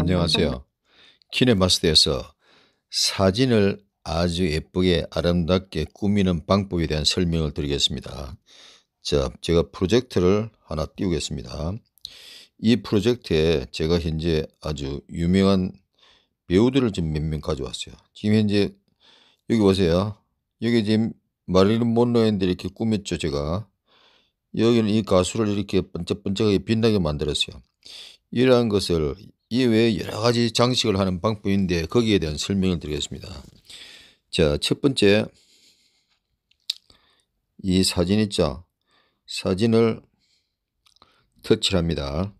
안녕하세요. 키네마스터에서 사진을 아주 예쁘게 아름답게 꾸미는 방법에 대한 설명을 드리겠습니다. 자, 제가 프로젝트를 하나 띄우겠습니다. 이 프로젝트에 제가 현재 아주 유명한 배우들을 지금 몇명 가져왔어요. 지금 현재 여기 보세요. 여기 지금 마릴린 먼로인데 이렇게 꾸몄죠, 제가. 여기는 이 가수를 이렇게 번쩍번쩍하게 빛나게 만들었어요. 이러한 것을 이외에 여러 가지 장식을 하는 방법인데 거기에 대한 설명을 드리겠습니다. 자, 첫 번째 이 사진 있죠? 사진을 터치합니다.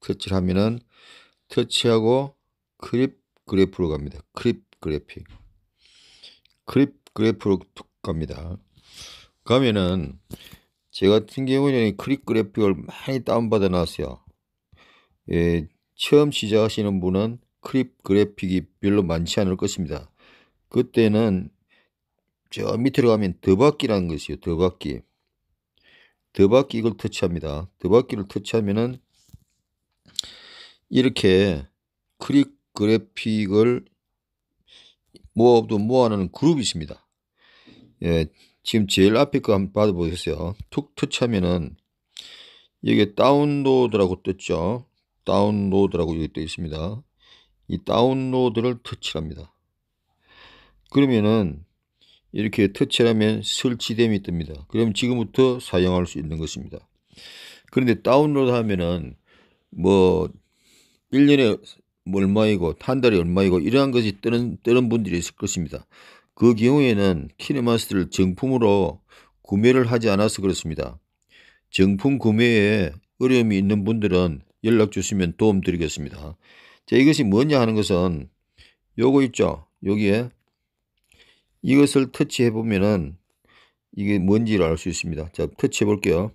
터치하면은 터치하고 크립 그래프로 갑니다. 크립 그래픽. 크립 그래프로 갑니다. 가면은 제 같은 경우에는 크립 그래픽을 많이 다운받아 놨어요. 예, 처음 시작하시는 분은 크립 그래픽이 별로 많지 않을 것입니다. 그때는 저 밑으로 가면 더바퀴라는 것이요. 더바퀴. 더바퀴 이걸 터치합니다. 더바퀴를 터치하면은 이렇게 크립 그래픽을 모아도 모아놓는 그룹이 있습니다. 예, 지금 제일 앞에 거 한번 받아보겠어요툭 터치하면은 여기 다운로드라고 떴죠. 다운로드라고 여기 또 있습니다. 이 다운로드를 터치합니다. 그러면은 이렇게 터치하면 설치됨이 뜹니다. 그럼 지금부터 사용할 수 있는 것입니다. 그런데 다운로드 하면은 뭐 1년에 얼마이고 한 달에 얼마이고 이러한 것이 뜨는 뜨는 분들이 있을 것입니다. 그 경우에는 키네마스터를 정품으로 구매를 하지 않아서 그렇습니다. 정품 구매에 어려움이 있는 분들은 연락 주시면 도움 드리겠습니다. 자, 이것이 뭐냐 하는 것은 요거 있죠. 여기에 이것을 터치해 보면은 이게 뭔지를 알 수 있습니다. 자, 터치해 볼게요.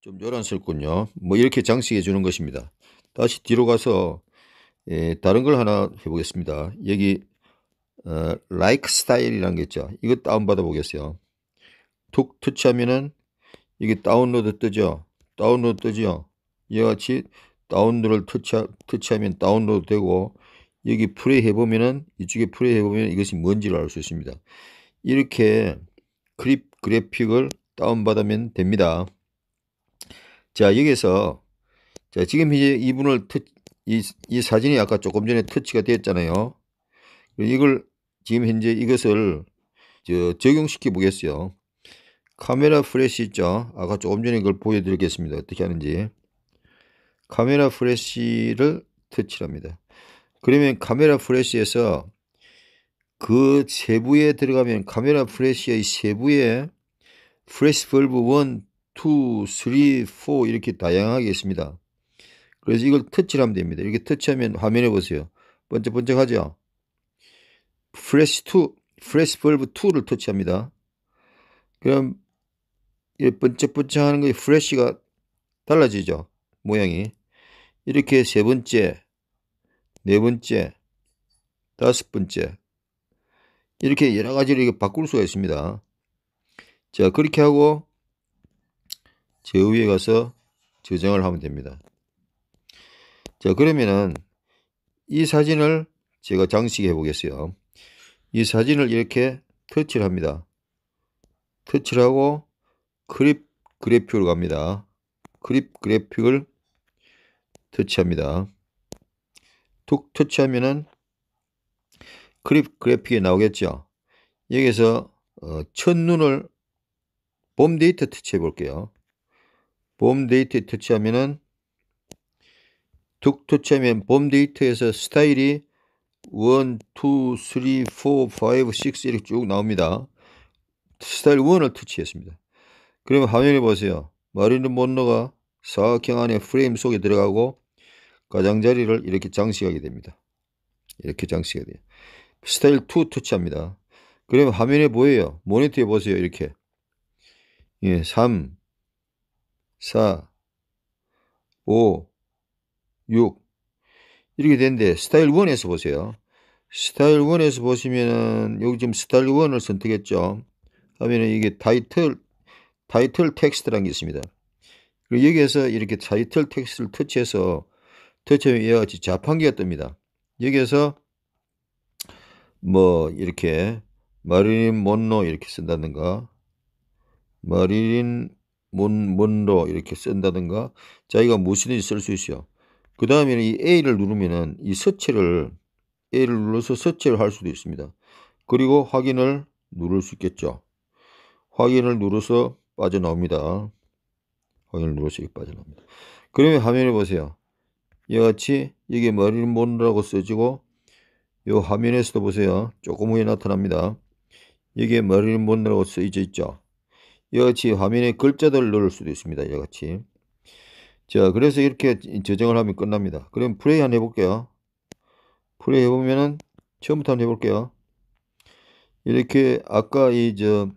좀 요란스럽군요. 뭐 이렇게 장식해 주는 것입니다. 다시 뒤로 가서 예, 다른 걸 하나 해보겠습니다. 여기 어, like s t y l e 이란게 있죠. 이거 다운받아 보겠어요. 톡 터치하면은 이게 다운로드 뜨죠. 다운로드 뜨죠. 이와 같이 다운로드를 터치하, 터치하면 다운로드 되고 여기 플레이 해보면은 이쪽에 플레이 해보면 이것이 뭔지를 알 수 있습니다. 이렇게 클립 그래픽을 다운받으면 됩니다. 자 여기서 에자 지금 이제 이분을 터, 이, 이 사진이 아까 조금 전에 터치가 되었잖아요. 이걸 지금 현재 이것을 적용시켜 보겠어요. 카메라 프레시 있죠. 아까 조금 전에 그걸 보여드리겠습니다. 어떻게 하는지. 카메라 프레시를 터치합니다. 그러면 카메라 프레시에서 그 세부에 들어가면 카메라 프레시의 세부에 프레시 벌브 1, 2, 3, 4 이렇게 다양하게 있습니다. 그래서 이걸 터치를 하면 됩니다. 이렇게 터치하면 화면에 보세요. 번쩍번쩍하죠? 프레시 2, 프레시 벌브 2를 터치합니다. 그럼 번쩍번쩍하는 거 그 프레쉬가 달라지죠. 모양이. 이렇게 세 번째, 네 번째, 다섯 번째 이렇게 여러 가지로 이렇게 바꿀 수가 있습니다. 자 그렇게 하고 저 위에 가서 저장을 하면 됩니다. 자 그러면은 이 사진을 제가 장식해 보겠어요. 이 사진을 이렇게 터치를 합니다. 터치를 하고 크립 그래픽으로 갑니다. 크립 그래픽을 터치합니다. 툭 터치하면은 크립 그래픽이 나오겠죠. 여기서 어, 첫눈을 봄 데이터 터치해 볼게요. 봄 데이터 터치하면은 툭 터치하면 봄 데이터에서 스타일이 1, 2, 3, 4, 5, 6 이렇게 쭉 나옵니다. 스타일 1을 터치했습니다. 그러면 화면을 보세요. 마리는 못너가 사각형 안에 프레임 속에 들어가고 가장자리를 이렇게 장식하게 됩니다. 이렇게 장식이 돼요. 스타일 2 터치합니다. 그러면 화면에 보여요. 모니터에 보세요. 이렇게. 예, 3, 4, 5, 6 이렇게 되는데 스타일 1에서 보세요. 스타일 1에서 보시면은 여기 지금 스타일 1을 선택했죠. 화면에 이게 타이틀 타이틀 텍스트라는 게 있습니다. 그리고 여기에서 이렇게 타이틀 텍스트를 터치해서 터치하면 이와 같이 자판기가 뜹니다. 여기에서 뭐 이렇게 마리린 먼로 이렇게 쓴다든가 마리린 먼, 먼로 이렇게 쓴다든가 자기가 무엇이든지 쓸 수 있어요. 그 다음에는 이 A를 누르면은 이 서체를 A를 눌러서 서체를 할 수도 있습니다. 그리고 확인을 누를 수 있겠죠. 확인을 누르서 빠져나옵니다. 확인을 누르시기 빠져나옵니다. 그러면 화면을 보세요. 이같이 이게 머리를 모으라고 써지고 이 화면에서도 보세요. 조금 후에 나타납니다. 여기에 머리를 모으라고 써져 있죠. 이같이 화면에 글자들을 넣을 수도 있습니다. 이같이 자 그래서 이렇게 저장을 하면 끝납니다. 그럼 플레이 한번 해볼게요. 플레이 해보면은 처음부터 한번 해볼게요. 이렇게 아까 이저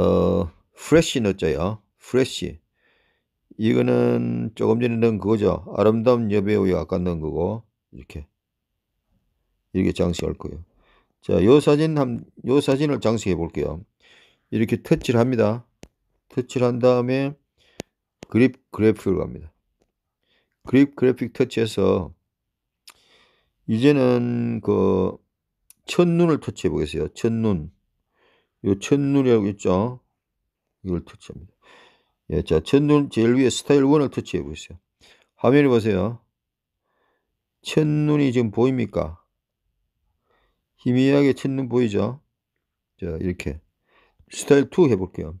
어, 프레쉬 넣었죠요. 프레쉬. 이거는 조금 전에 넣은 그거죠. 아름다운 여배우의 아까 넣은 거고 이렇게 이렇게 장식할 거예요. 자, 요 사진 한, 요 사진을 장식해 볼게요. 이렇게 터치를 합니다. 터치를 한 다음에 그립 그래픽을 갑니다. 그립 그래픽 터치해서 이제는 그 첫눈을 터치해 보겠어요. 첫눈. 요 첫눈이라고 있죠 이걸 터치합니다. 예, 자, 첫눈 제일 위에 스타일 1을 터치해 보세요. 화면을 보세요. 첫눈이 지금 보입니까? 희미하게 첫 눈 보이죠? 자, 이렇게. 스타일 2 해볼게요.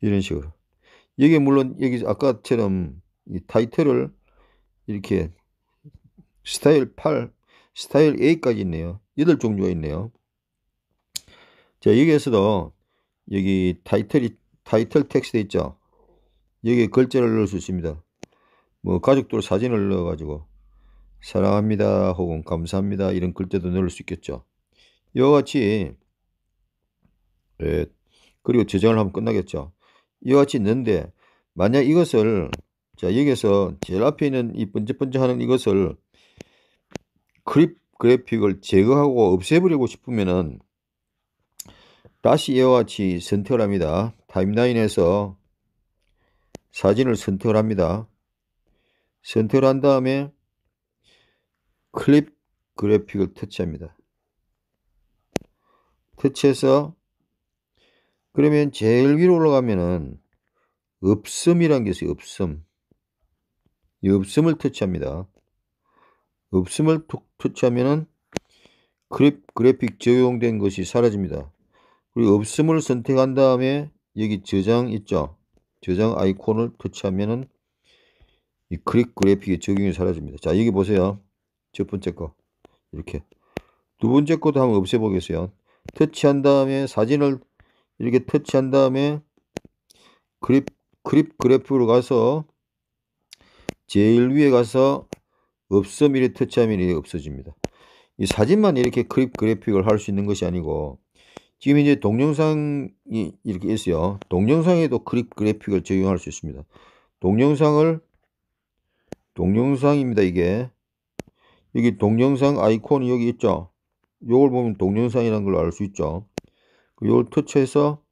이런 식으로. 여기 물론, 여기 아까처럼 이 타이틀을 이렇게 스타일 8, 스타일 8까지 있네요. 8종류가 있네요. 자, 여기에서도 여기 타이틀이, 타이틀 텍스트 있죠? 여기에 글자를 넣을 수 있습니다. 뭐, 가족들 사진을 넣어가지고, 사랑합니다 혹은 감사합니다 이런 글자도 넣을 수 있겠죠. 이와 같이, 예, 그리고 저장을 하면 끝나겠죠. 이와 같이 넣는데 만약 이것을, 자, 여기에서 제일 앞에 있는 이 번쩍번쩍 하는 이것을 그립 그래픽을 제거하고 없애버리고 싶으면은 다시 이와 같이 선택을 합니다. 타임라인에서 사진을 선택을 합니다. 선택을 한 다음에 클립 그래픽을 터치합니다. 터치해서 그러면 제일 위로 올라가면은 없음이란게 있어요. 없음. 이없음을 터치합니다. 없음을툭 터치하면은 그래픽 적용된 것이 사라집니다. 그리고 없음을 선택한 다음에 여기 저장 있죠. 저장 아이콘을 터치하면은 이 클릭 그래픽에 적용이 사라집니다. 자, 여기 보세요. 첫 번째 거. 이렇게. 두 번째 것도 한번 없애보겠어요. 터치한 다음에 사진을 이렇게 터치한 다음에 그립, 그립 그래프로 가서 제일 위에 가서 없음 이래 터치하면 이게 없어집니다. 이 사진만 이렇게 그립 그래픽을 할 수 있는 것이 아니고 지금 이제 동영상이 이렇게 있어요. 동영상에도 그립 그래픽을 적용할 수 있습니다. 동영상을 동영상입니다. 이게 여기 동영상 아이콘이 여기 있죠. 요걸 보면 동영상이라는 걸 알 수 있죠. 그 요걸 터치해서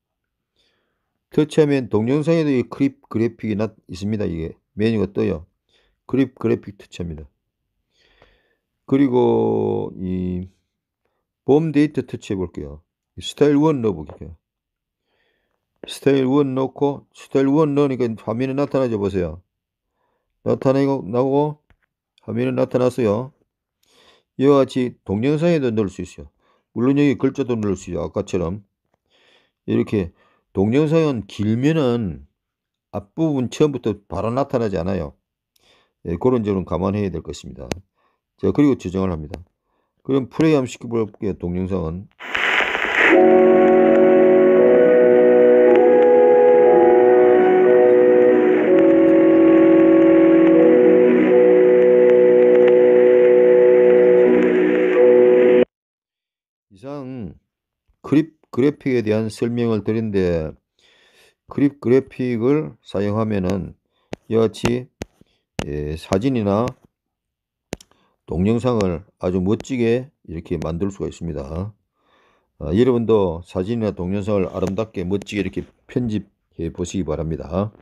터치하면 동영상에도 이 그립 그래픽이 나, 있습니다. 이게 메뉴가 떠요. 그립 그래픽 터치합니다. 그리고 이봄 데이터 터치해 볼게요. 스타일 1 넣어보게요. 스타일 1 넣고 스타일 1 넣으니까 화면에 나타나죠 보세요. 나타나고 화면에 나타났어요. 이와 같이 동영상에도 넣을 수 있어요. 물론 여기 글자도 넣을 수 있어요. 아까처럼 이렇게 동영상은 길면은 앞부분 처음부터 바로 나타나지 않아요. 예, 그런 점은 감안해야 될 것입니다. 자, 그리고 저장을 합니다. 그럼 프레이함 시켜볼게요. 동영상은 이상 그립 그래픽에 대한 설명을 드린데 그립 그래픽을 사용하면은 이와 같이 예, 사진이나 동영상을 아주 멋지게 이렇게 만들 수가 있습니다. 어, 여러분도 사진이나 동영상을 아름답게 멋지게 이렇게 편집해 보시기 바랍니다.